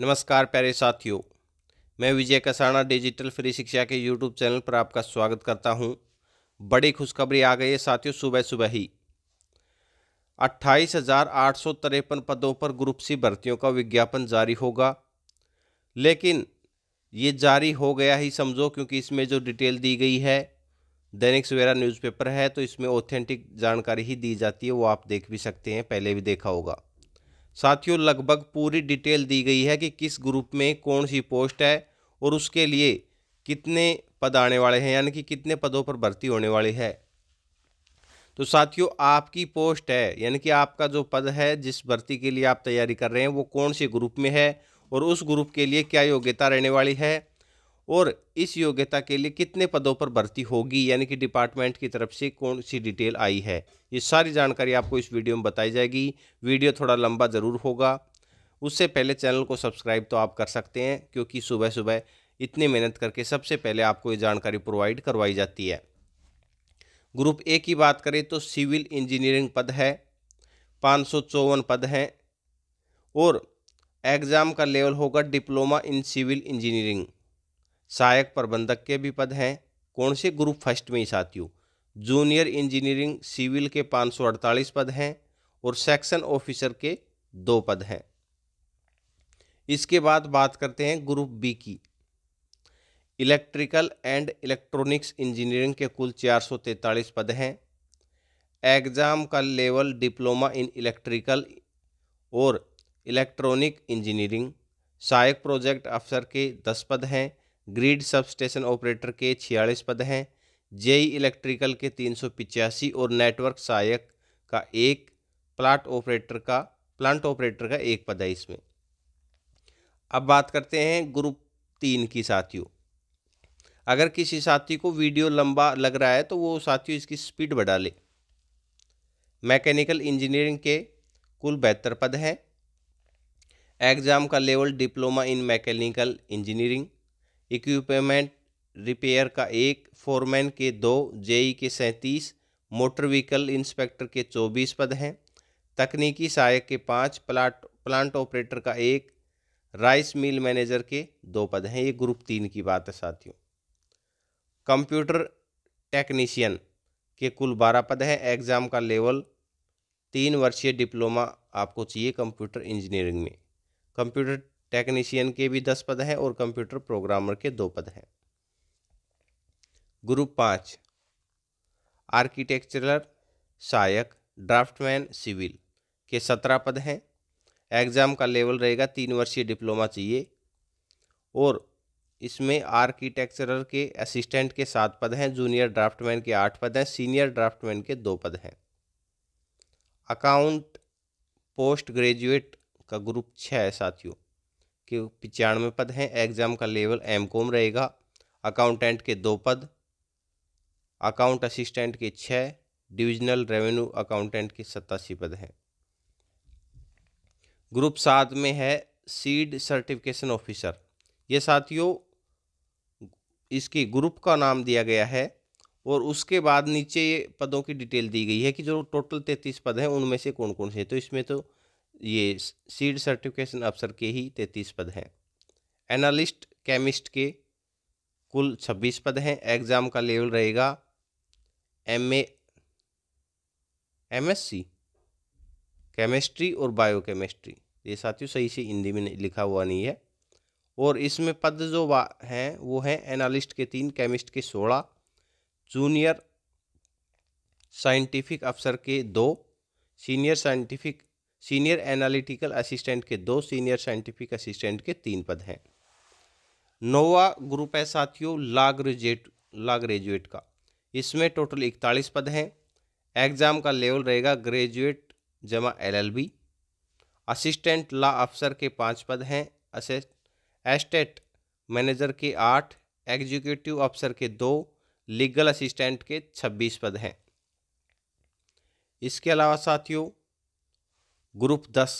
नमस्कार प्यारे साथियों मैं विजय कसाना डिजिटल फ्री शिक्षा के यूट्यूब चैनल पर आपका स्वागत करता हूं बड़ी खुशखबरी आ गई है साथियों सुबह सुबह ही अट्ठाईस हज़ार आठ सौ तिरपन पदों पर ग्रुप सी भर्तियों का विज्ञापन जारी होगा लेकिन ये जारी हो गया ही समझो क्योंकि इसमें जो डिटेल दी गई है दैनिक सवेरा न्यूज़पेपर है तो इसमें ऑथेंटिक जानकारी ही दी जाती है वो आप देख भी सकते हैं पहले भी देखा होगा साथियों लगभग पूरी डिटेल दी गई है कि किस ग्रुप में कौन सी पोस्ट है और उसके लिए कितने पद आने वाले हैं यानी कि कितने पदों पर भर्ती होने वाली है तो साथियों आपकी पोस्ट है यानी कि आपका जो पद है जिस भर्ती के लिए आप तैयारी कर रहे हैं वो कौन से ग्रुप में है और उस ग्रुप के लिए क्या योग्यता रहने वाली है और इस योग्यता के लिए कितने पदों पर भर्ती होगी यानी कि डिपार्टमेंट की तरफ से कौन सी डिटेल आई है ये सारी जानकारी आपको इस वीडियो में बताई जाएगी वीडियो थोड़ा लंबा ज़रूर होगा उससे पहले चैनल को सब्सक्राइब तो आप कर सकते हैं क्योंकि सुबह सुबह इतनी मेहनत करके सबसे पहले आपको ये जानकारी प्रोवाइड करवाई जाती है ग्रुप ए की बात करें तो सिविल इंजीनियरिंग पद है पाँच पद हैं और एग्ज़ाम का लेवल होगा डिप्लोमा इन सिविल इंजीनियरिंग सहायक प्रबंधक के भी पद हैं कौन से ग्रुप फर्स्ट में ही साथियों जूनियर इंजीनियरिंग सिविल के 548 पद हैं और सेक्शन ऑफिसर के दो पद हैं इसके बाद बात करते हैं ग्रुप बी की इलेक्ट्रिकल एंड इलेक्ट्रॉनिक्स इंजीनियरिंग के कुल 443 पद हैं एग्ज़ाम का लेवल डिप्लोमा इन इलेक्ट्रिकल और इलेक्ट्रॉनिक इंजीनियरिंग सहायक प्रोजेक्ट अफसर के दस पद हैं ग्रिड सब स्टेशन ऑपरेटर के छियालीस पद हैं जेई इलेक्ट्रिकल के तीन सौ पिचासी और नेटवर्क सहायक का एक प्लाट ऑपरेटर का प्लांट ऑपरेटर का एक पद है इसमें अब बात करते हैं ग्रुप तीन की साथियों अगर किसी साथी को वीडियो लंबा लग रहा है तो वो साथियों इसकी स्पीड बढ़ा ले मैकेनिकल इंजीनियरिंग के कुल बेहतर पद हैं एग्ज़ाम का level diploma in mechanical engineering equipment repair का एक फोरमैन के दो जेई के सैंतीस मोटर व्हीकल इंस्पेक्टर के चौबीस पद हैं तकनीकी सहायक के पाँच प्लाट प्लांट ऑपरेटर का एक राइस मिल मैनेजर के दो पद हैं ये ग्रुप तीन की बात है साथियों कंप्यूटर टेक्नीशियन के कुल बारह पद हैं एग्ज़ाम का लेवल तीन वर्षीय डिप्लोमा आपको चाहिए कंप्यूटर इंजीनियरिंग में कंप्यूटर टेक्नीशियन के भी दस पद हैं और कंप्यूटर प्रोग्रामर के दो पद हैं ग्रुप पाँच आर्किटेक्चरल सहायक ड्राफ्टमैन सिविल के सत्रह पद हैं एग्ज़ाम का लेवल रहेगा तीन वर्षीय डिप्लोमा चाहिए और इसमें आर्किटेक्चरल के असिस्टेंट के सात पद हैं जूनियर ड्राफ्टमैन के आठ पद हैं सीनियर ड्राफ्टमैन के दो पद हैं अकाउंट पोस्ट ग्रेजुएट का ग्रुप छः है साथियों के पचानवे पद हैं एग्ज़ाम का लेवल एम कॉम रहेगा अकाउंटेंट के दो पद अकाउंट असिस्टेंट के छः डिविजनल रेवेन्यू अकाउंटेंट के सत्तासी पद हैं ग्रुप सात में है सीड सर्टिफिकेशन ऑफिसर ये साथियों इसके ग्रुप का नाम दिया गया है और उसके बाद नीचे पदों की डिटेल दी गई है कि जो टोटल तैंतीस पद हैं उनमें से कौन कौन से तो इसमें तो ये सीड सर्टिफिकेशन अफसर के ही तैंतीस पद हैं एनालिस्ट केमिस्ट के कुल छब्बीस पद हैं एग्ज़ाम का लेवल रहेगा M A M S C chemistry और बायो केमिस्ट्री ये साथियों सही से हिंदी में लिखा हुआ नहीं है और इसमें पद जो हैं वो हैं एनालिस्ट के तीन केमिस्ट के सोलह जूनियर साइंटिफिक अफसर के दो senior scientific senior analytical assistant के दो सीनियर साइंटिफिक असिस्टेंट के तीन पद हैं नोवा ग्रुप है साथियों ला ग्रेजुएट ला ग्रेजुएट का इसमें टोटल इकतालीस पद हैं एग्ज़ाम का लेवल रहेगा ग्रेजुएट जमा एलएलबी असिस्टेंट ला अफसर के पाँच पद हैं एस्टेट मैनेजर के आठ एग्जीक्यूटिव अफसर के दो लीगल असिस्टेंट के छब्बीस पद हैं इसके अलावा साथियों ग्रुप दस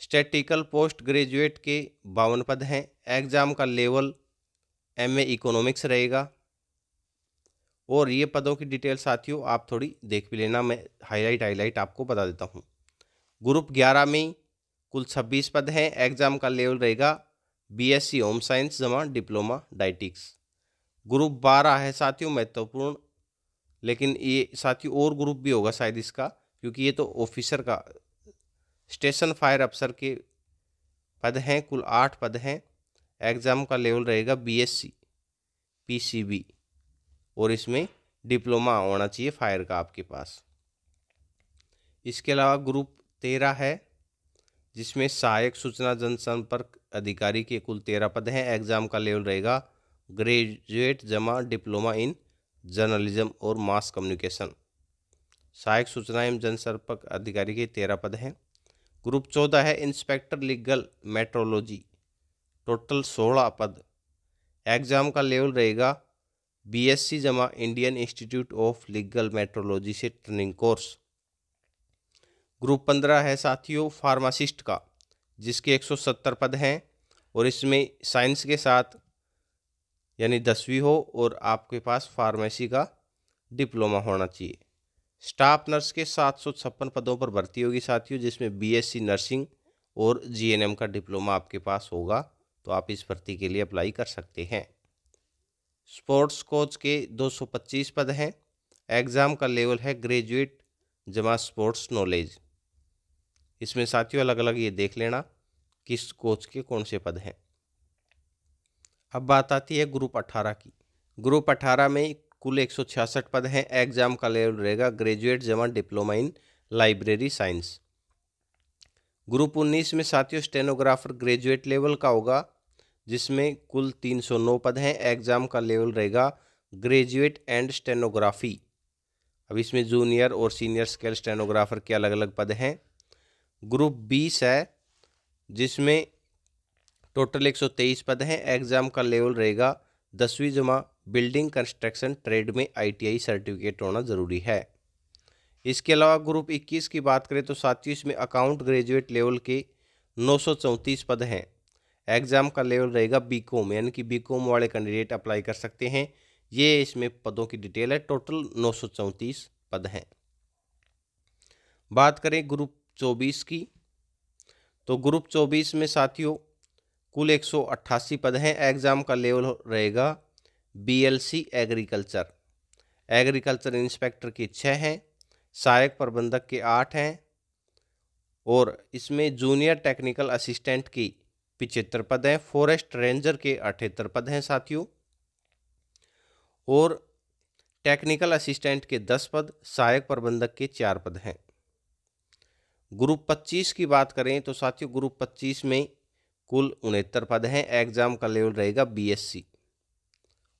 स्टेटिकल पोस्ट ग्रेजुएट के बावन पद हैं एग्ज़ाम का लेवल एम ए इकोनॉमिक्स रहेगा और ये पदों की डिटेल साथियों आप थोड़ी देख भी लेना मैं हाईलाइट हाईलाइट आपको बता देता हूँ ग्रुप ग्यारह में कुल छब्बीस पद हैं एग्ज़ाम का लेवल रहेगा बीएससी होम साइंस जमा डिप्लोमा डाइटिक्स ग्रुप बारह है साथियों महत्वपूर्ण लेकिन ये साथियों और ग्रुप भी होगा शायद इसका क्योंकि ये तो ऑफिसर का स्टेशन फायर अफसर के पद हैं कुल आठ पद हैं एग्ज़ाम का लेवल रहेगा बीएससी पीसीबी और इसमें डिप्लोमा होना चाहिए फायर का आपके पास इसके अलावा ग्रुप तेरह है जिसमें सहायक सूचना जनसंपर्क अधिकारी के कुल तेरह पद हैं एग्ज़ाम का लेवल रहेगा ग्रेजुएट जमा डिप्लोमा इन जर्नलिज्म और मास कम्युनिकेशन सहायक सूचना एवं जनसंपर्क अधिकारी के तेरह पद हैं ग्रुप चौदह है इंस्पेक्टर लीगल मेट्रोलॉजी टोटल सोलह पद एग्ज़ाम का लेवल रहेगा बीएससी जमा Indian institute of legal metrology से ट्रेनिंग कोर्स ग्रुप पंद्रह है साथियों फार्मासिस्ट का जिसके 170 पद हैं और इसमें साइंस के साथ यानी दसवीं हो और आपके पास फार्मेसी का डिप्लोमा होना चाहिए स्टाफ नर्स के सात सौ छप्पन पदों पर भर्ती होगी साथियों जिसमें बीएससी नर्सिंग और जीएनएम का डिप्लोमा आपके पास होगा तो आप इस भर्ती के लिए अप्लाई कर सकते हैं स्पोर्ट्स कोच के 225 पद हैं एग्ज़ाम का लेवल है ग्रेजुएट जमा स्पोर्ट्स नॉलेज इसमें साथियों अलग अलग ये देख लेना किस कोच के कौन से पद हैं अब बात आती है ग्रुप अट्ठारह की ग्रुप अट्ठारह में कुल छियासठ पद हैं एग्जाम का लेवल रहेगा ग्रेजुएट जमा diploma in library science group उन्नीस में साथियों स्टेनोग्राफर ग्रेजुएट लेवल का होगा जिसमें कुल 309 पद हैं एग्जाम का लेवल रहेगा ग्रेजुएट एंड स्टेनोग्राफी अब इसमें जूनियर और सीनियर स्केल स्टेनोग्राफर के अलग अलग पद हैं ग्रुप बीस है जिसमें टोटल 123 पद हैं एग्ज़ाम का लेवल रहेगा दसवीं जमा बिल्डिंग कंस्ट्रक्शन ट्रेड में आईटीआई सर्टिफिकेट होना ज़रूरी है इसके अलावा ग्रुप 21 की बात करें तो साथियों इसमें अकाउंट ग्रेजुएट लेवल के नौ पद हैं एग्ज़ाम का लेवल रहेगा बी कॉम यानी कि बी कॉम वाले कैंडिडेट अप्लाई कर सकते हैं ये इसमें पदों की डिटेल है टोटल नौ पद हैं बात करें ग्रुप 24 की तो ग्रुप 24 में साथियों कुल 188 पद हैं एग्ज़ाम का लेवल रहेगा बीएलसी एग्रीकल्चर एग्रीकल्चर इंस्पेक्टर के छः हैं सहायक प्रबंधक के आठ हैं और इसमें जूनियर टेक्निकल असिस्टेंट की पिचहत्तर पद हैं फॉरेस्ट रेंजर के अठहत्तर पद हैं साथियों और टेक्निकल असिस्टेंट के दस पद सहायक प्रबंधक के चार पद हैं ग्रुप पच्चीस की बात करें तो साथियों ग्रुप पच्चीस में कुल उनहत्तर पद हैं एग्जाम का लेवल रहेगा बीएससी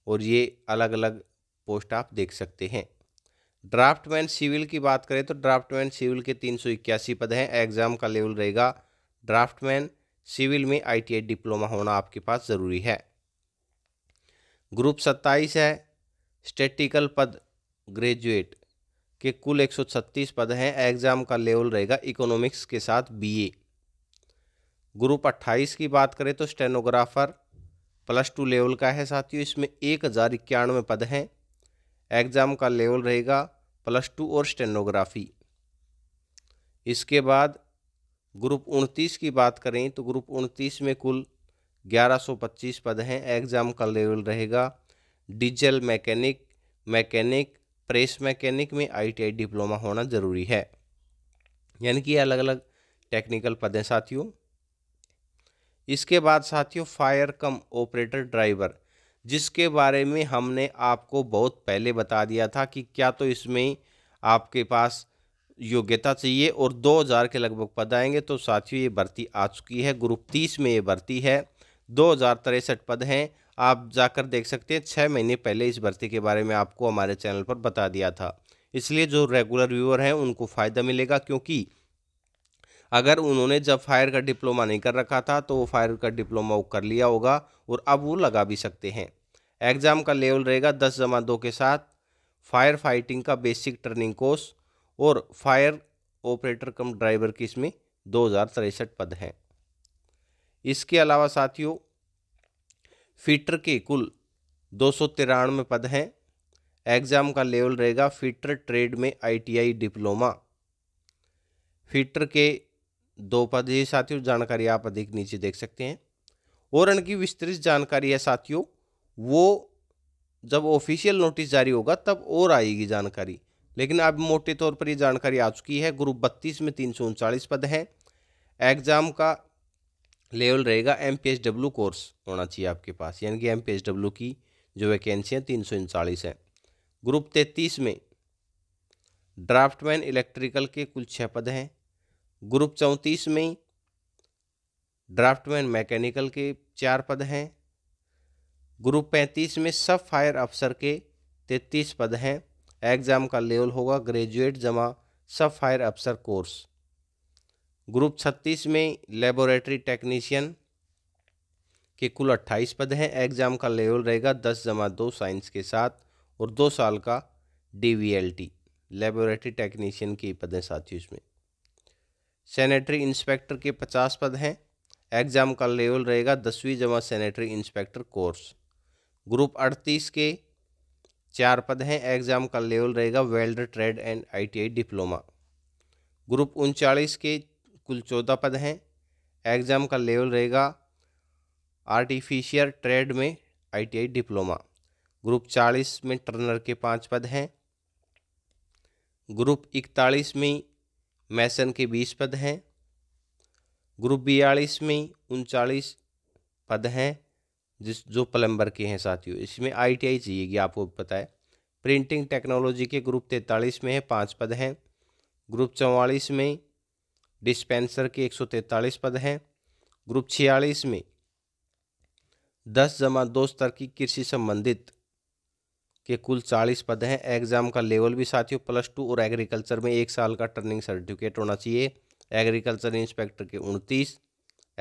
और ये अलग अलग पोस्ट आप देख सकते हैं ड्राफ्टमैन सिविल की बात करें तो ड्राफ्टमैन सिविल के तीन सौ इक्यासी पद हैं एग्ज़ाम का लेवल रहेगा ड्राफ्टमैन सिविल में आई डिप्लोमा होना आपके पास ज़रूरी है ग्रुप सत्ताईस है स्टेटिकल पद ग्रेजुएट के कुल 136 पद हैं एग्ज़ाम का लेवल रहेगा इकोनॉमिक्स के साथ बीए ग्रुप 28 की बात करें तो स्टेनोग्राफर प्लस टू लेवल का है साथियों इसमें एक हज़ार इक्यानवे पद हैं एग्ज़ाम का लेवल रहेगा प्लस टू और स्टेनोग्राफी इसके बाद ग्रुप उनतीस की बात करें तो ग्रुप उनतीस में कुल 1125 पद हैं एग्ज़ाम का लेवल रहेगा diesel mechanic mechanic press mechanic में आईटीआई डिप्लोमा होना ज़रूरी है यानी कि अलग अलग टेक्निकल पद हैं साथियों इसके बाद साथियों फायर कम ऑपरेटर ड्राइवर जिसके बारे में हमने आपको बहुत पहले बता दिया था कि क्या तो इसमें आपके पास योग्यता चाहिए और 2000 के लगभग पद आएंगे तो साथियों ये भर्ती आ चुकी है ग्रुप 30 में ये भर्ती है दो पद हैं आप जाकर देख सकते हैं छः महीने पहले इस भर्ती के बारे में आपको हमारे चैनल पर बता दिया था इसलिए जो रेगुलर व्यूअर हैं उनको फ़ायदा मिलेगा क्योंकि अगर उन्होंने जब फायर का डिप्लोमा नहीं कर रखा था तो वो फायर का डिप्लोमा वो कर लिया होगा और अब वो लगा भी सकते हैं एग्ज़ाम का लेवल रहेगा दस जमा दो के साथ फायर फाइटिंग का बेसिक ट्रेनिंग कोर्स और फायर ऑपरेटर कम ड्राइवर की इसमें दो हज़ार पद हैं इसके अलावा साथियों फीटर के कुल दो सौ तिरानवे पद हैं एग्ज़ाम का लेवल रहेगा फीटर ट्रेड में आईटीआई डिप्लोमा फीटर के दो पद ये साथियों जानकारी आप अधिक नीचे देख सकते हैं और इनकी विस्तृत जानकारी है साथियों वो जब ऑफिशियल नोटिस जारी होगा तब और आएगी जानकारी लेकिन अब मोटे तौर पर ये जानकारी आ चुकी है ग्रुप बत्तीस में तीन सौ उनचालीस पद हैं एग्ज़ाम का लेवल रहेगा M P H W course होना चाहिए आपके पास यानी कि एम पी एच डब्ल्यू की जो वैकेंसी है तीन सौ उनचालीस हैं ग्रुप तैतीस में ड्राफ्टमैन इलेक्ट्रिकल के कुल छः पद हैं ग्रुप चौंतीस में ड्राफ्टमैन मैकेनिकल के चार पद हैं ग्रुप पैंतीस में सब फायर अफसर के तैतीस पद हैं एग्ज़ाम का लेवल होगा ग्रेजुएट जमा सब फायर अफसर कोर्स ग्रुप छत्तीस में लेबोरेटरी टेक्नीशियन के कुल अट्ठाईस पद हैं एग्ज़ाम का लेवल रहेगा दस जमा दो साइंस के साथ और दो साल का D V L T laboratory technician के पद हैं साथियों इसमें सैनिटरी इंस्पेक्टर के पचास पद हैं एग्ज़ाम का लेवल रहेगा दसवीं जमा सैनिटरी इंस्पेक्टर कोर्स ग्रुप अड़तीस के चार पद हैं एग्ज़ाम का लेवल रहेगा welder trade and ITI diploma group उनचालीस के कुल चौदह पद हैं एग्ज़ाम का लेवल रहेगा आर्टिफिशियल ट्रेड में आईटीआई डिप्लोमा ग्रुप चालीस में टर्नर के पाँच पद हैं ग्रुप इकतालीस में मैसन के बीस पद हैं ग्रुप बयालीस में उनचालीस पद हैं जिस जो प्लम्बर के हैं साथियों इसमें आईटीआई चाहिएगी आपको पता है प्रिंटिंग टेक्नोलॉजी के ग्रुप तैंतालीस में है पाँच पद हैं ग्रुप चौवालीस में डिस्पेंसर के एक सौ तैंतालीस पद हैं ग्रुप छियालीस में दस जमा दो स्तर की कृषि संबंधित के कुल चालीस पद हैं एग्ज़ाम का लेवल भी साथियों प्लस टू और एग्रीकल्चर में एक साल का टर्निंग सर्टिफिकेट होना चाहिए एग्रीकल्चर इंस्पेक्टर के उनतीस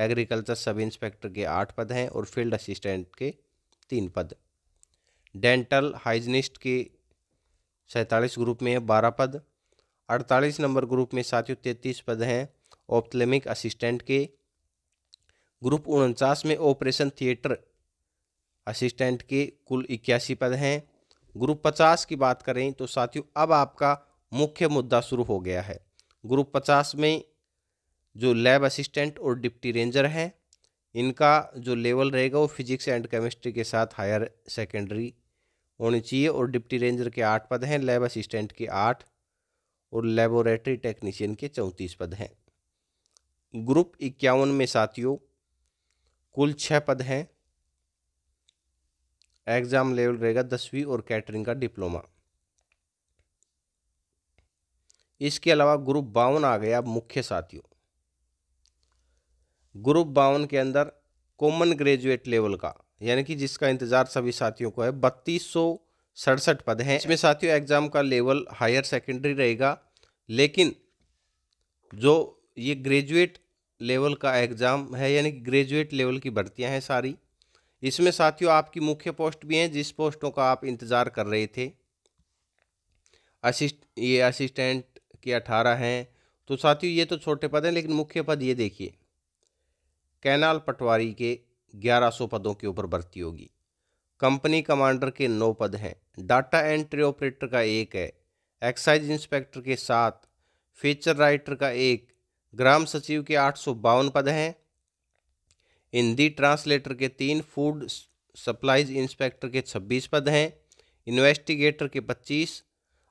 एग्रीकल्चर सब इंस्पेक्टर के आठ पद हैं और फील्ड असिस्टेंट के तीन पद डेंटल हाइजनिस्ट के सैंतालीस ग्रुप में बारह पद अड़तालीस नंबर ग्रुप में साथियों तैंतीस पद हैं ऑप्थलेमिक असिस्टेंट के ग्रुप उनचास में ऑपरेशन थिएटर असिस्टेंट के कुल इक्यासी पद हैं ग्रुप पचास की बात करें तो साथियों अब आपका मुख्य मुद्दा शुरू हो गया है ग्रुप पचास में जो लैब असिस्टेंट और डिप्टी रेंजर हैं इनका जो लेवल रहेगा वो फिजिक्स एंड केमिस्ट्री के साथ हायर सेकेंडरी होनी चाहिए और डिप्टी रेंजर के आठ पद हैं लैब असिस्टेंट के आठ और लेबोरेटरी टेक्नीशियन के चौंतीस पद हैं ग्रुप इक्यावन में साथियों कुल छः पद हैं एग्ज़ाम लेवल रहेगा दसवीं और कैटरिंग का डिप्लोमा इसके अलावा ग्रुप बावन आ गया मुख्य साथियों ग्रुप बावन के अंदर कॉमन ग्रेजुएट लेवल का यानी कि जिसका इंतज़ार सभी साथियों को है बत्तीस सौ सड़सठ पद हैं इसमें साथियों एग्ज़ाम का लेवल हायर सेकेंडरी रहेगा लेकिन जो ये ग्रेजुएट लेवल का एग्ज़ाम है यानी ग्रेजुएट लेवल की भर्तियां हैं सारी इसमें साथियों आपकी मुख्य पोस्ट भी हैं जिस पोस्टों का आप इंतज़ार कर रहे थे असिस्ट ये असिस्टेंट के अठारह हैं तो साथियों ये तो छोटे पद हैं लेकिन मुख्य पद ये देखिए कैनाल पटवारी के ग्यारह सौ पदों के ऊपर भर्ती होगी कंपनी कमांडर के नौ पद हैं डाटा एंट्री ऑपरेटर का एक है एक्साइज इंस्पेक्टर के सात फीचर राइटर का एक ग्राम सचिव के आठ सौ बावन पद हैं हिंदी ट्रांसलेटर के तीन फूड सप्लाईज इंस्पेक्टर के छब्बीस पद हैं इन्वेस्टिगेटर के पच्चीस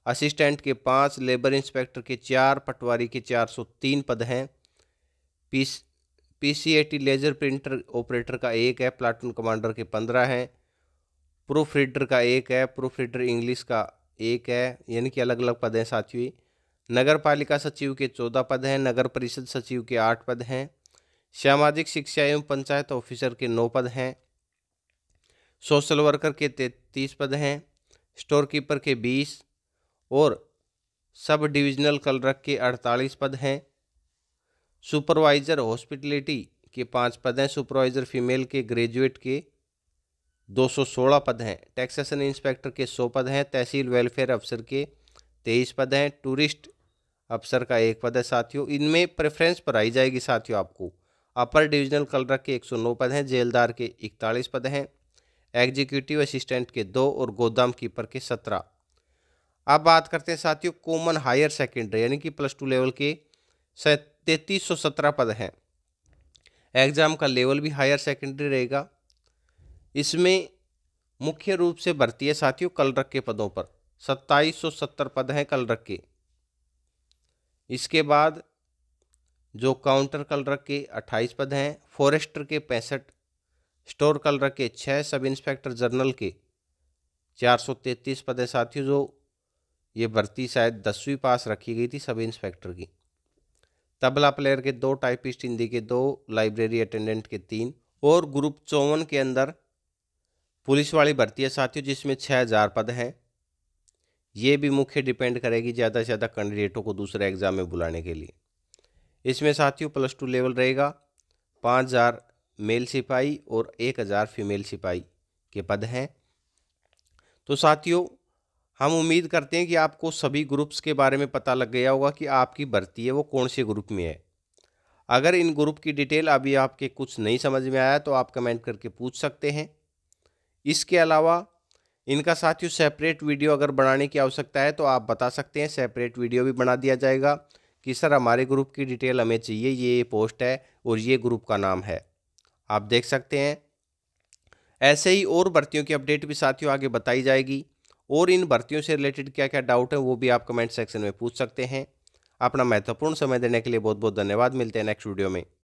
असिस्टेंट के पाँच लेबर इंस्पेक्टर के चार पटवारी के चार सौ तीन पद हैं P T laser printer operator का एक है प्लाटून कमांडर के पंद्रह हैं प्रूफ रीडर का एक है प्रूफ रीडर इंग्लिश का एक है यानी कि अलग अलग पद हैं साथियों नगर पालिका सचिव के चौदह पद हैं नगर परिषद सचिव के आठ पद हैं सामाजिक शिक्षा एवं पंचायत ऑफिसर के नौ पद हैं सोशल वर्कर के तैतीस पद हैं स्टोर कीपर के बीस और सब डिविजनल क्लर्क के अड़तालीस पद हैं सुपरवाइज़र हॉस्पिटलिटी के पाँच पद हैं सुपरवाइज़र फीमेल के ग्रेजुएट के 216 पद हैं टैक्सेशन इंस्पेक्टर के 100 पद हैं तहसील वेलफेयर अफसर के 23 पद हैं टूरिस्ट अफसर का एक पद है साथियों इनमें प्रेफरेंस पर आई जाएगी साथियों आपको अपर डिविजनल कलरक के 109 पद हैं जेलदार के 41 पद हैं एग्जीक्यूटिव असिस्टेंट के दो और गोदाम कीपर के सत्रह अब बात करते हैं साथियों कॉमन हायर सेकेंडरी यानी कि प्लस टू लेवल के तैतीस सौ सत्रह पद हैं एग्ज़ाम का लेवल भी हायर सेकेंडरी रहेगा इसमें मुख्य रूप से भर्ती है साथियों कलरक के पदों पर सत्ताईस सौ सत्तर पद हैं कलरक के इसके बाद जो काउंटर कलरक के अट्ठाईस पद हैं फॉरेस्टर के पैंसठ स्टोर कलरक के छः सब इंस्पेक्टर जनरल के चार सौ तैंतीस पद हैं साथियों जो ये भर्ती शायद दसवीं पास रखी गई थी सब इंस्पेक्टर की तबला प्लेयर के दो टाइपिस्ट हिंदी के दो लाइब्रेरी अटेंडेंट के तीन और ग्रुप चौवन के अंदर पुलिस वाली भर्ती है साथियों जिसमें छः हज़ार पद हैं ये भी मुख्य डिपेंड करेगी ज़्यादा से ज़्यादा कैंडिडेटों को दूसरे एग्ज़ाम में बुलाने के लिए इसमें साथियों प्लस टू लेवल रहेगा पाँच हज़ार मेल सिपाही और एक हज़ार फीमेल सिपाही के पद हैं तो साथियों हम उम्मीद करते हैं कि आपको सभी ग्रुप्स के बारे में पता लग गया होगा कि आपकी भर्ती है वो कौन से ग्रुप में है अगर इन ग्रुप की डिटेल अभी आपके कुछ नहीं समझ में आया तो आप कमेंट करके पूछ सकते हैं इसके अलावा इनका साथियों सेपरेट वीडियो अगर बनाने की आवश्यकता है तो आप बता सकते हैं सेपरेट वीडियो भी बना दिया जाएगा कि सर हमारे ग्रुप की डिटेल हमें चाहिए ये पोस्ट है और ये ग्रुप का नाम है आप देख सकते हैं ऐसे ही और भर्तियों की अपडेट भी साथियों आगे बताई जाएगी और इन भर्तियों से रिलेटेड क्या क्या डाउट है वो भी आप कमेंट सेक्शन में पूछ सकते हैं अपना महत्वपूर्ण समय देने के लिए बहुत बहुत धन्यवाद मिलते हैं नेक्स्ट वीडियो में